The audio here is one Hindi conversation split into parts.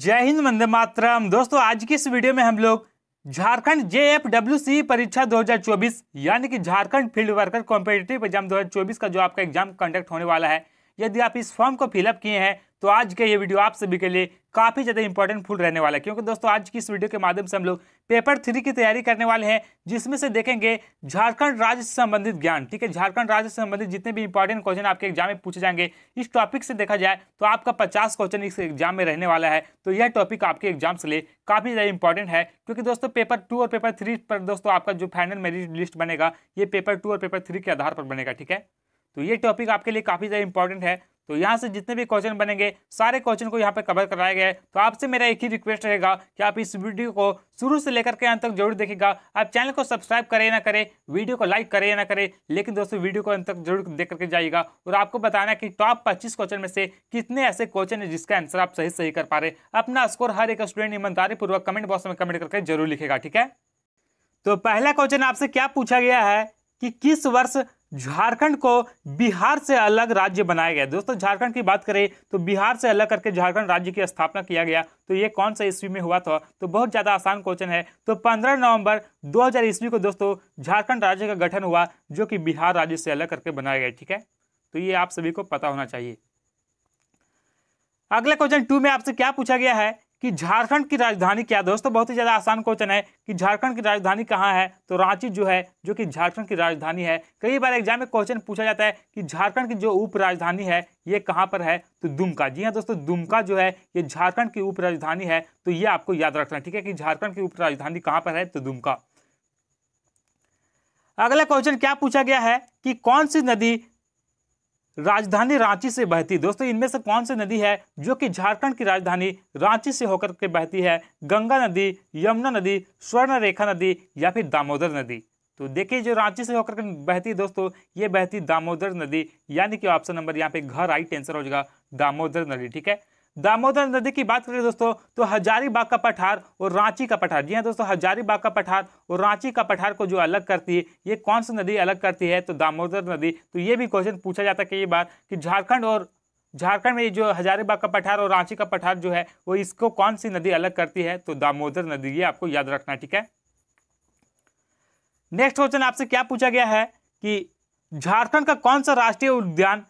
जय हिंद वंदे मातरम दोस्तों आज की इस वीडियो में हम लोग झारखंड जे एफ परीक्षा 2024 यानी कि Jharkhand field worker competitive exam 2024 का जो आपका एग्जाम कंडक्ट होने वाला है यदि आप इस फॉर्म को फिलअप किए हैं तो आज का ये वीडियो आप सभी के लिए काफ़ी ज़्यादा इंपॉर्टेंट फुल रहने वाला है क्योंकि दोस्तों आज की इस वीडियो के माध्यम से हम लोग पेपर थ्री की तैयारी करने वाले हैं जिसमें से देखेंगे झारखंड राज्य से संबंधित ज्ञान ठीक है झारखंड राज्य से संबंधित जितने भी इंपॉर्टेंट क्वेश्चन आपके एग्जाम में पूछे जाएंगे इस टॉपिक से देखा जाए तो आपका पचास क्वेश्चन इस एग्जाम में रहने वाला है तो यह टॉपिक आपके एग्जाम से लिए काफ़ी ज़्यादा इंपॉर्टेंट है क्योंकि दोस्तों पेपर टू और पेपर थ्री पर दोस्तों आपका जो फाइनल मेरिट लिस्ट बनेगा ये पेपर टू और पेपर थ्री के आधार पर बनेगा ठीक है तो ये टॉपिक आपके लिए काफ़ी ज़्यादा इंपॉर्टेंट है तो यहाँ से जितने भी क्वेश्चन बनेंगे सारे क्वेश्चन को यहाँ पर कवर कराया गया है तो आपसे मेरा एक ही रिक्वेस्ट रहेगा कि आप इस वीडियो को शुरू से लेकर के अंत तक जरूर देखेगा आप चैनल को सब्सक्राइब करें ना करें वीडियो को लाइक करें ना करें लेकिन दोस्तों वीडियो को अंत तक जरूर देख करके जाइएगा और आपको बताना कि टॉप पच्चीस क्वेश्चन में से कितने ऐसे क्वेश्चन है जिसका आंसर आप सही सही कर पा रहे अपना स्कोर हर एक स्टूडेंट ईमानदारी पूर्वक कमेंट बॉक्स में कमेंट करके जरूर लिखेगा ठीक है तो पहला क्वेश्चन आपसे क्या पूछा गया है कि किस वर्ष झारखंड को बिहार से अलग राज्य बनाया गया दोस्तों झारखंड की बात करें तो बिहार से अलग करके झारखंड राज्य की स्थापना किया गया तो ये कौन सा ईस्वी में हुआ था तो बहुत ज़्यादा आसान क्वेश्चन है तो 15 नवंबर 2000 ईस्वी को दोस्तों झारखंड राज्य का गठन हुआ जो कि बिहार राज्य से अलग करके बनाया गया ठीक है तो ये आप सभी को पता होना चाहिए अगला क्वेश्चन टू में आपसे क्या पूछा गया है कि झारखंड की राजधानी क्या दोस्तों बहुत ही ज़्यादा आसान क्वेश्चन है कि झारखंड की राजधानी कहाँ है तो रांची जो है जो कि झारखंड की राजधानी है कई बार एग्जाम में क्वेश्चन पूछा जाता है कि झारखंड की जो उप राजधानी है ये कहाँ पर है तो दुमका जी हाँ दोस्तों दुमका जो है ये झारखंड की उप राजधानी है तो ये आपको याद रखना है ठीक है कि झारखंड की उप राजधानी कहाँ पर है तो दुमका अगला क्वेश्चन क्या पूछा गया है कि कौन सी नदी राजधानी रांची से बहती दोस्तों इनमें से कौन सी नदी है जो कि झारखंड की राजधानी रांची से होकर के बहती है गंगा नदी यमुना नदी स्वर्ण रेखा नदी या फिर दामोदर नदी तो देखिए जो रांची से होकर के बहती है दोस्तों ये बहती दामोदर नदी यानी कि ऑप्शन नंबर यहाँ पे घर आई टेंसर हो जाएगा दामोदर नदी ठीक है दामोदर नदी की बात करें दोस्तों तो हजारीबाग का पठार और रांची का पठार जी हाँ दोस्तों हजारीबाग का पठार और रांची का पठार को जो अलग करती है ये कौन सी नदी अलग करती है तो दामोदर नदी तो ये भी क्वेश्चन पूछा जाता है कई बार कि झारखंड और झारखंड में जो हजारीबाग का पठार और रांची का पठार जो है वो इसको कौन सी नदी अलग करती है तो दामोदर नदी ये आपको याद रखना ठीक है नेक्स्ट क्वेश्चन आपसे क्या पूछा गया है कि झारखंड का कौन सा राष्ट्रीय उद्यान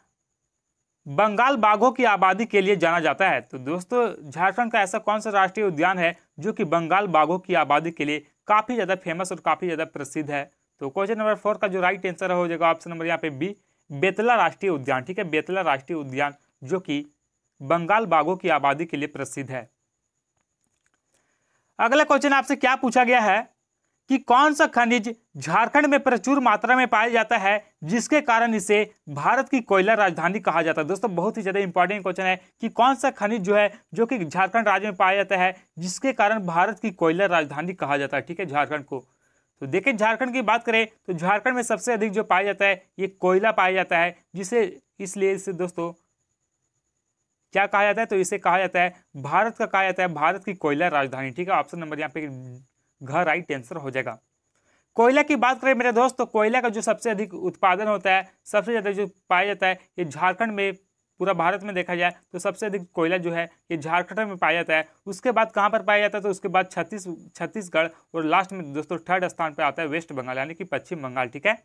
बंगाल बाघों की आबादी के लिए जाना जाता है तो दोस्तों झारखंड का ऐसा कौन सा राष्ट्रीय उद्यान है जो कि बंगाल बाघों की आबादी के लिए काफ़ी ज़्यादा फेमस और काफ़ी ज़्यादा प्रसिद्ध है तो क्वेश्चन नंबर फोर का जो राइट आंसर हो जाएगा ऑप्शन नंबर यहाँ पे बी बेतला राष्ट्रीय उद्यान ठीक है बेतला राष्ट्रीय उद्यान जो कि बंगाल बाघों की आबादी के लिए प्रसिद्ध है अगला क्वेश्चन आपसे क्या पूछा गया है कि कौन सा खनिज झारखंड में प्रचुर मात्रा में पाया जाता है जिसके कारण इसे भारत की कोयला राजधानी कहा जाता है दोस्तों बहुत ही ज़्यादा इंपॉर्टेंट क्वेश्चन है कि कौन सा खनिज जो है जो कि झारखंड राज्य में पाया जाता है जिसके कारण भारत की कोयला राजधानी कहा जाता है ठीक है झारखंड को तो देखिए झारखंड की बात करें तो झारखंड में सबसे अधिक जो पाया जाता है ये कोयला पाया जाता है जिसे इसलिए इसे दोस्तों क्या कहा जाता है तो इसे कहा जाता है भारत का कहा जाता है भारत की कोयला राजधानी ठीक है ऑप्शन नंबर यहाँ पे घर राइट आंसर हो जाएगा कोयला की बात करें मेरे दोस्त तो कोयला का जो सबसे अधिक उत्पादन होता है सबसे ज़्यादा जो पाया जाता है ये झारखंड में पूरा भारत में देखा जाए तो सबसे अधिक कोयला जो है ये झारखंड में पाया जाता है उसके बाद कहाँ पर पाया जाता है तो उसके बाद छत्तीस छत्तीसगढ़ और लास्ट में दोस्तों थर्ड स्थान पर आता है वेस्ट बंगाल यानी कि पश्चिम बंगाल ठीक है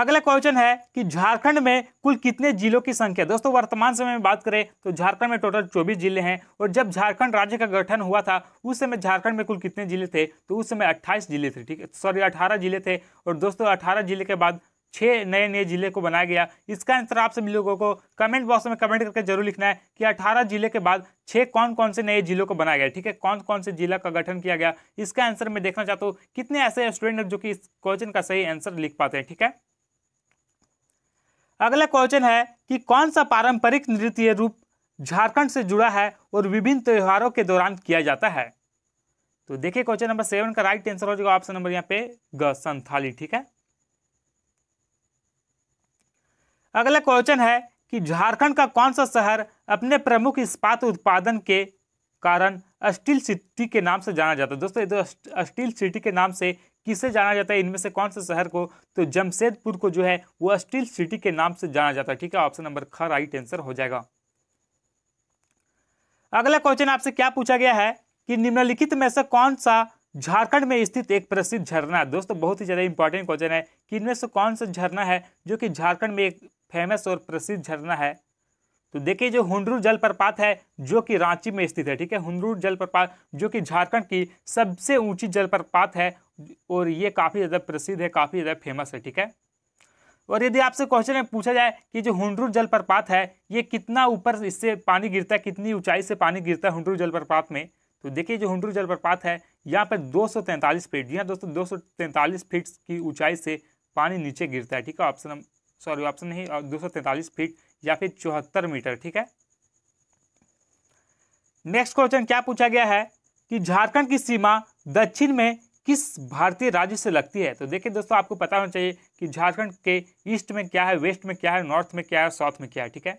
अगला क्वेश्चन है कि झारखंड में कुल कितने जिलों की संख्या दोस्तों वर्तमान समय में बात करें तो झारखंड में टोटल 24 जिले हैं और जब झारखंड राज्य का गठन हुआ था उस समय झारखंड में कुल कितने जिले थे तो उस समय 28 जिले थे ठीक है सॉरी 18 जिले थे और दोस्तों 18 जिले के बाद छः नए नए जिले को बनाया गया इसका आंसर आप सभी लोगों को कमेंट बॉक्स में कमेंट करके जरूर लिखना है कि 18 जिले के बाद छः कौन कौन से नए जिलों को बनाया गया ठीक है कौन कौन से जिला का गठन किया गया इसका आंसर मैं देखना चाहता हूँ कितने ऐसे स्टूडेंट हैं जो कि इस क्वेश्चन का सही आंसर लिख पाते हैं ठीक है अगला क्वेश्चन है कि कौन सा पारंपरिक नृत्य रूप झारखंड से जुड़ा है और विभिन्न त्योहारों के दौरान किया जाता है तो देखिए क्वेश्चन नंबर सेवन का राइट आंसर हो जाएगा ऑप्शन नंबर यहाँ पे ग संथाली ठीक है अगला क्वेश्चन है कि झारखंड का कौन सा शहर अपने प्रमुख इस्पात उत्पादन के कारण स्टील सिटी के नाम से जाना जाता है दोस्तों ये तो स्टील सिटी के नाम से किसे जाना जाता है इनमें से कौन से शहर को तो जमशेदपुर को जो है वो स्टील सिटी के नाम से जाना जाता है ठीक है ऑप्शन नंबर ख राइट आंसर हो जाएगा अगला क्वेश्चन आपसे क्या पूछा गया है कि निम्नलिखित में से कौन सा झारखंड में स्थित एक प्रसिद्ध झरना है दोस्तों बहुत ही ज़्यादा इंपॉर्टेंट क्वेश्चन है कि इनमें से कौन सा झरना है जो कि झारखंड में एक फेमस और प्रसिद्ध झरना है तो देखिए जो हुंडरू जलप्रपात है जो कि रांची में स्थित है ठीक है हुंडरू जलप्रपात जो कि झारखंड की सबसे ऊंची जलप्रपात है और ये काफ़ी ज़्यादा प्रसिद्ध है काफ़ी ज़्यादा फेमस है ठीक है और यदि आपसे क्वेश्चन में पूछा जाए कि जो हुंडरू जलप्रपात है ये कितना ऊपर इससे पानी गिरता है कितनी ऊंचाई से पानी गिरता है हुंडरू जलप्रपात में तो देखिए जो हुंडरू जलप्रपात है यहाँ पर तैंतालीस फीट जी हाँ दोस्तों तैंतालीस फीट की ऊंचाई से पानी नीचे गिरता है ठीक है ऑप्शन सॉरी ऑप्शन नहीं दो सौ फीट या फिर चौहत्तर मीटर ठीक है नेक्स्ट क्वेश्चन क्या पूछा गया है कि झारखंड की सीमा दक्षिण में किस भारतीय राज्य से लगती है तो देखिए दोस्तों आपको पता होना चाहिए कि झारखंड के ईस्ट में क्या है वेस्ट में क्या है नॉर्थ में क्या है साउथ में क्या है ठीक है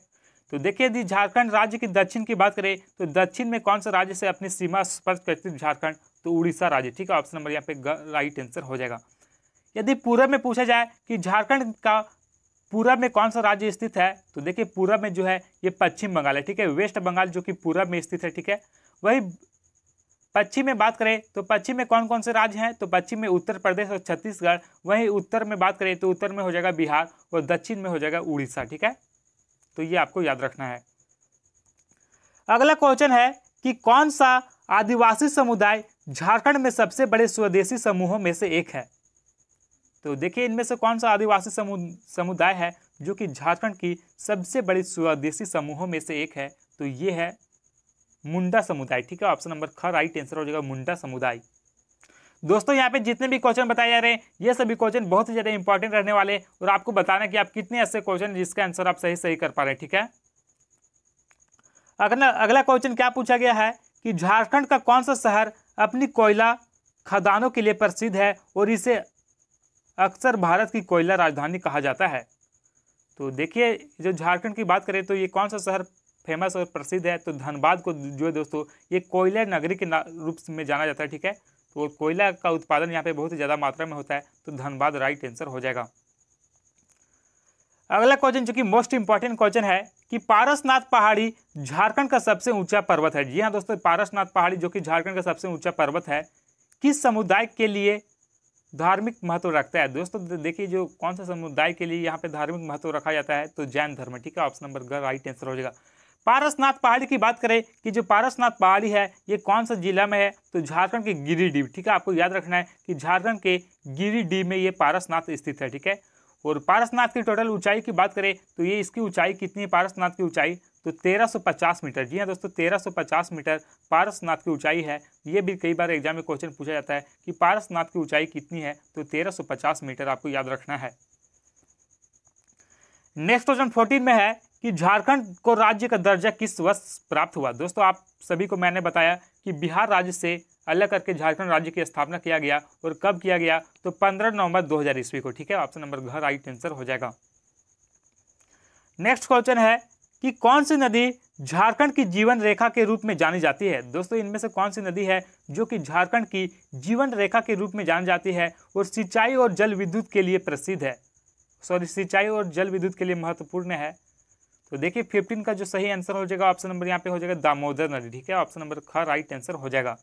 तो देखिए यदि झारखंड राज्य की दक्षिण की बात करें तो दक्षिण में कौन सा राज्य से अपनी सीमा स्पर्श करती है झारखंड तो उड़ीसा राज्य ठीक है ऑप्शन नंबर यहाँ पे राइट आंसर हो जाएगा यदि पूर्व में पूछा जाए कि झारखंड का पूरब में कौन सा राज्य स्थित है तो देखिए पूरब में जो है ये पश्चिम बंगाल है ठीक है वेस्ट बंगाल जो कि पूरब में स्थित है ठीक है वही पश्चिम में बात करें तो पश्चिम में कौन कौन से राज्य हैं तो पश्चिम में उत्तर प्रदेश और छत्तीसगढ़ वहीं उत्तर में बात करें तो उत्तर में हो जाएगा बिहार और दक्षिण में हो जाएगा उड़ीसा ठीक है तो ये आपको याद रखना है अगला क्वेश्चन है कि कौन सा आदिवासी समुदाय झारखंड में सबसे बड़े स्वदेशी समूहों में से एक है तो देखिए इनमें से कौन सा आदिवासी समुदाय है जो कि झारखंड की सबसे बड़ी स्वदेशी समूहों में से एक है तो ये है मुंडा समुदाय ठीक है ऑप्शन नंबर ख राइट आंसर हो जाएगा मुंडा समुदाय दोस्तों यहाँ पे जितने भी क्वेश्चन बताए जा रहे हैं ये सभी क्वेश्चन बहुत ही ज़्यादा इंपॉर्टेंट रहने वाले और आपको बताना कि आप कितने ऐसे क्वेश्चन जिसका आंसर आप सही सही कर पा रहे हैं ठीक है अगला अगला क्वेश्चन क्या पूछा गया है कि झारखंड का कौन सा शहर अपनी कोयला खदानों के लिए प्रसिद्ध है और इसे अक्सर भारत की कोयला राजधानी कहा जाता है तो देखिए जो झारखंड की बात करें तो ये कौन सा शहर फेमस और प्रसिद्ध है तो धनबाद को जो है दोस्तों ये कोयला नगरी के रूप में जाना जाता है ठीक है तो कोयला का उत्पादन यहाँ पे बहुत ही ज़्यादा मात्रा में होता है तो धनबाद राइट आंसर हो जाएगा अगला क्वेश्चन जो कि मोस्ट इंपॉर्टेंट क्वेश्चन है कि पारसनाथ पहाड़ी झारखंड का सबसे ऊंचा पर्वत है जी हाँ दोस्तों पारसनाथ पहाड़ी जो कि झारखंड का सबसे ऊंचा पर्वत है किस समुदाय के लिए धार्मिक महत्व रखता है दोस्तों देखिए जो कौन सा समुदाय के लिए यहाँ पे धार्मिक महत्व रखा जाता है तो जैन धर्म ठीक है ऑप्शन नंबर राइट आंसर हो जाएगा पारसनाथ पहाड़ी की बात करें कि जो पारसनाथ पहाड़ी है ये कौन सा जिला में है तो झारखंड के गिरिडीह ठीक है आपको याद रखना है कि झारखंड के गिरिडीह में ये पारसनाथ स्थित है ठीक है और पारसनाथ की टोटल ऊंचाई की बात करें तो ये इसकी ऊंचाई कितनी है पारसनाथ की ऊंचाई तो 1350 मीटर जी हाँ दोस्तों 1350 मीटर पारसनाथ की ऊंचाई है ये भी कई बार एग्जाम में क्वेश्चन पूछा जाता है कि पारसनाथ की ऊंचाई कितनी है तो 1350 मीटर आपको याद रखना है नेक्स्ट क्वेश्चन फोर्टीन में है कि झारखंड को राज्य का दर्जा किस वर्ष प्राप्त हुआ दोस्तों आप सभी को मैंने बताया कि बिहार राज्य से अलग करके झारखंड राज्य की स्थापना किया गया और कब किया गया तो पंद्रह नवंबर दो हज़ार ईस्वी को ठीक है ऑप्शन नंबर घर राइट आंसर हो जाएगा नेक्स्ट क्वेश्चन है कि कौन सी नदी झारखंड की जीवन रेखा के रूप में जानी जाती है दोस्तों इनमें से कौन सी नदी है जो कि झारखंड की जीवन रेखा के रूप में जानी जाती है और सिंचाई और जल विद्युत के लिए प्रसिद्ध है सॉरी सिंचाई और जल विद्युत के लिए महत्वपूर्ण है तो देखिए फिफ्टीन का जो सही आंसर हो जाएगा ऑप्शन नंबर यहाँ पे हो जाएगा दामोदर नदी ठीक है ऑप्शन नंबर ख राइट आंसर हो जाएगा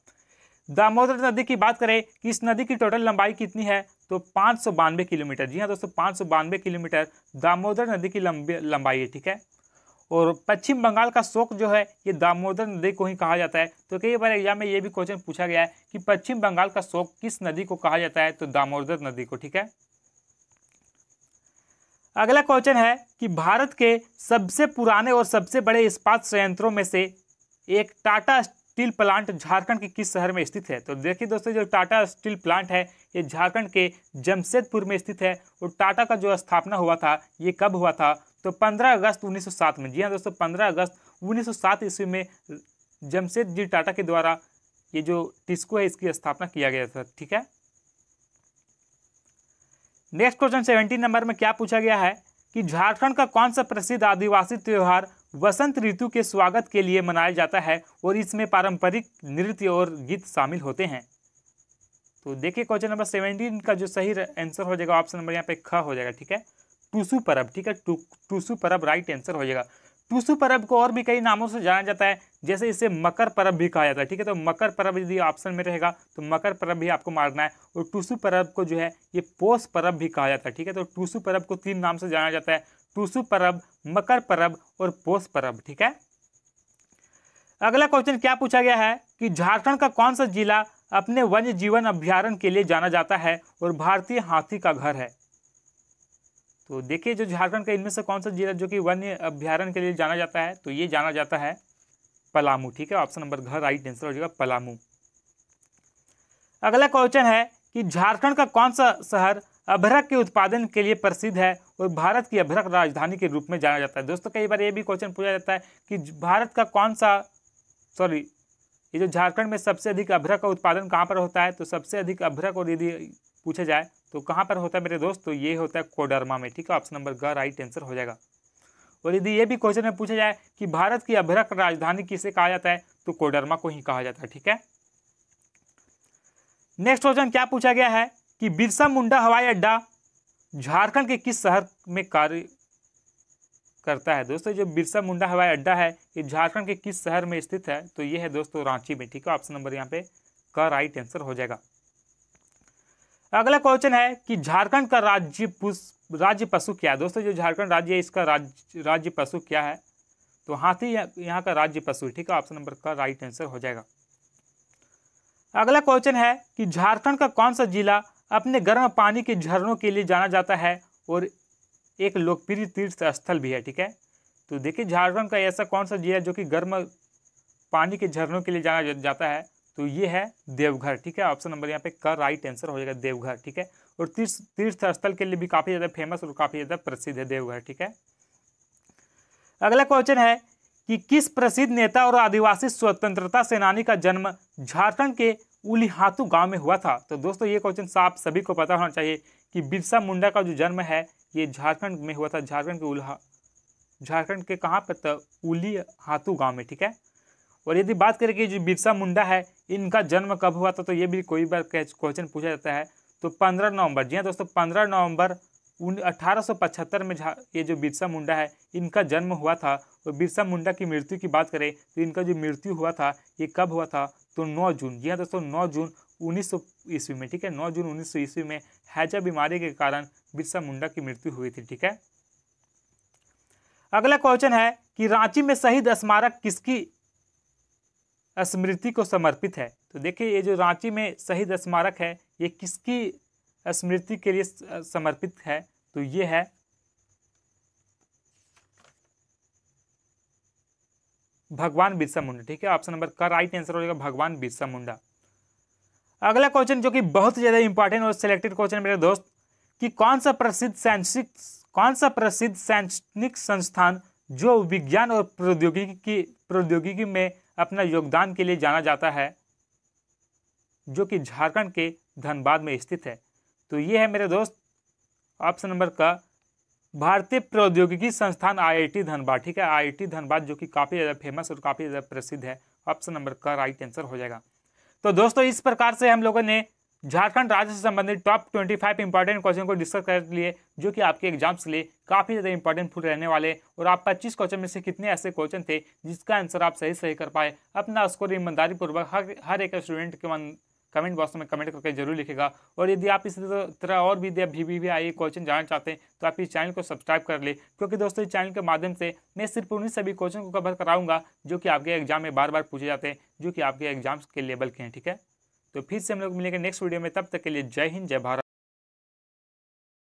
दामोदर नदी की बात करें कि इस नदी की टोटल लंबाई कितनी है तो पाँच किलोमीटर जी हाँ दोस्तों पाँच किलोमीटर दामोदर नदी की लंबाई है ठीक है और पश्चिम बंगाल का शोक जो है ये दामोदर नदी को ही कहा जाता है तो कई बार एग्जाम में ये भी क्वेश्चन पूछा गया है कि पश्चिम बंगाल का शोक किस नदी को कहा जाता है तो दामोदर नदी को ठीक है अगला क्वेश्चन है कि भारत के सबसे पुराने और सबसे बड़े इस्पात संयंत्रों में से एक टाटा स्टील प्लांट झारखंड के किस शहर में स्थित है तो देखिए दोस्तों जो टाटा स्टील प्लांट है ये झारखंड के जमशेदपुर में स्थित है और टाटा का जो स्थापना हुआ था ये कब हुआ था तो 15 अगस्त 1907 में जी हाँ दोस्तों 15 अगस्त 1907 ईस्वी में जमशेद जी टाटा के द्वारा ये जो टिस्को है इसकी स्थापना किया गया था ठीक है नेक्स्ट क्वेश्चन सेवेंटीन नंबर में क्या पूछा गया है कि झारखंड का कौन सा प्रसिद्ध आदिवासी त्यौहार वसंत ऋतु के स्वागत के लिए मनाया जाता है और इसमें पारंपरिक नृत्य और गीत शामिल होते हैं तो देखिए क्वेश्चन नंबर सेवेंटीन का जो सही आंसर हो जाएगा ऑप्शन नंबर यहाँ पे ख हो जाएगा ठीक है टूसू परब ठीक है टू टूसू परब राइट आंसर हो जाएगा टूसू परब को और भी कई नामों से जाना जाता है जैसे इसे मकर परब भी कहा जाता है ठीक है तो मकर परब यदि ऑप्शन में रहेगा तो मकर परब भी आपको मारना है और टूसू परब को जो है ये पोष परब भी कहा जाता है ठीक है तो टूसू परब को तीन नाम से जाना जाता है टूसू परब मकर परब और पोष परब ठीक है अगला क्वेश्चन क्या पूछा गया है कि झारखंड का कौन सा जिला अपने वन्य जीवन अभ्यारण के लिए जाना जाता है और भारतीय हाथी का घर है तो देखिए जो झारखंड का इनमें से कौन सा जिला जो कि वन्य अभ्यारण के लिए जाना जाता है तो ये जाना जाता है पलामू ठीक है ऑप्शन नंबर घर राइट आंसर हो जाएगा पलामू अगला क्वेश्चन है कि झारखंड का कौन सा शहर अभ्रक के उत्पादन के लिए प्रसिद्ध है और भारत की अभ्रक राजधानी के रूप में जाना जाता है दोस्तों कई बार ये भी क्वेश्चन पूछा जाता है कि भारत का कौन सा सॉरी ये जो झारखंड में सबसे अधिक अभ्रक का उत्पादन कहाँ पर होता है तो सबसे अधिक अभ्रक और यदि पूछा जाए तो कहाँ पर होता है मेरे दोस्त तो ये होता है कोडरमा में ठीक है ऑप्शन नंबर ग राइट आंसर हो जाएगा और यदि ये भी क्वेश्चन में पूछा जाए कि भारत की अभ्रक राजधानी किसे कहा जाता है तो कोडरमा को ही कहा जाता है ठीक है नेक्स्ट क्वेश्चन क्या पूछा गया है कि बिरसा मुंडा हवाई अड्डा झारखंड के किस शहर में कार्य करता है दोस्तों जो बिरसा मुंडा हवाई अड्डा है ये झारखंड के किस शहर में स्थित है तो ये है दोस्तों रांची में ठीक है ऑप्शन नंबर यहाँ पे का राइट आंसर हो जाएगा अगला क्वेश्चन है कि झारखंड का राज्य राज्य पशु क्या है दोस्तों जो झारखंड राज्य है इसका राज्य राज्य पशु क्या है तो हाथी यहाँ का राज्य पशु ठीक है ऑप्शन नंबर का राइट आंसर हो जाएगा अगला क्वेश्चन है कि झारखंड का कौन सा जिला अपने गर्म पानी के झरनों के लिए जाना जाता है और एक लोकप्रिय तीर्थ स्थल भी है ठीक है तो देखिए झारखंड का ऐसा कौन सा जिला जो कि गर्म पानी के झरनों के लिए जाना जाता है तो ये है देवघर ठीक है ऑप्शन नंबर यहाँ पे का राइट आंसर हो जाएगा देवघर ठीक है और तीर्थ तीर्थ स्थल के लिए भी काफ़ी ज़्यादा फेमस और काफ़ी ज़्यादा प्रसिद्ध है देवघर ठीक है अगला क्वेश्चन है कि किस प्रसिद्ध नेता और आदिवासी स्वतंत्रता सेनानी का जन्म झारखंड के उलिहातू गांव में हुआ था तो दोस्तों ये क्वेश्चन आप सभी को पता होना चाहिए कि बिरसा मुंडा का जो जन्म है ये झारखंड में हुआ था झारखंड के उलहा झारखंड के कहाँ पर उली हाथू गाँव में ठीक है और यदि बात करें कि जो बिरसा मुंडा है इनका जन्म कब हुआ था तो ये भी कोई बार क्वेश्चन पूछा जाता है तो पंद्रह नवंबर जी हाँ दोस्तों पंद्रह नवंबर उन अठारह में ये जो बिरसा मुंडा है इनका जन्म हुआ था और बिरसा मुंडा की मृत्यु की बात करें तो इनका जो मृत्यु हुआ था ये कब हुआ था तो 9 जून जी हाँ दोस्तों 9 जून उन्नीस ईस्वी में ठीक है 9 जून उन्नीस ईस्वी में हैजा बीमारी के कारण बिरसा मुंडा की मृत्यु हुई थी ठीक है अगला क्वेश्चन है कि रांची में शहीद स्मारक किसकी स्मृति को समर्पित है तो देखिए ये जो रांची में शहीद स्मारक है ये किसकी स्मृति के लिए समर्पित है तो ये है भगवान बिरसा मुंडा ठीक है ऑप्शन नंबर का राइट आंसर हो जाएगा भगवान बिरसा मुंडा अगला क्वेश्चन जो कि बहुत ज़्यादा इंपॉर्टेंट और सिलेक्टेड क्वेश्चन मेरे दोस्त कि कौन सा प्रसिद्ध शैक्षणिक कौन सा प्रसिद्ध शैक्षणिक संस्थान जो विज्ञान और प्रौद्योगिकी की प्रौद्योगिकी में अपना योगदान के लिए जाना जाता है जो कि झारखंड के धनबाद में स्थित है तो ये है मेरे दोस्त ऑप्शन नंबर का भारतीय प्रौद्योगिकी संस्थान आईआईटी धनबाद ठीक है आईआईटी धनबाद जो कि काफ़ी ज़्यादा फेमस और काफ़ी ज़्यादा प्रसिद्ध है ऑप्शन नंबर का राइट आंसर हो जाएगा तो दोस्तों इस प्रकार से हम लोगों ने झारखंड राज्य से संबंधित टॉप 25 फाइव इंपॉर्टेंट क्वेश्चन को डिस्कस कर लिए जो कि आपके एग्जाम्स के लिए काफ़ी ज़्यादा इंपॉर्टेंट फुल रहने वाले और आप 25 क्वेश्चन में से कितने ऐसे क्वेश्चन थे जिसका आंसर आप सही सही कर पाए अपना स्कोर ईमानदारी पूर्वक हर हर एक स्टूडेंट के मन कमेंट बॉक्स में कमेंट करके जरूर लिखेगा और यदि आप इस तरह और भी भी भी, भी आई क्वेश्चन जानना चाहते हैं तो आप इस चैनल को सब्सक्राइब कर ले क्योंकि दोस्तों इस चैनल के माध्यम से मैं सिर्फ उन्हीं सभी क्वेश्चन को कवर कराऊंगा जो कि आपके एग्जाम में बार बार पूछे जाते हैं जो कि आपके एग्जाम्स के लेवल के हैं ठीक है तो फिर से हम लोग मिलेंगे नेक्स्ट वीडियो में तब तक के लिए जय हिंद जय भारत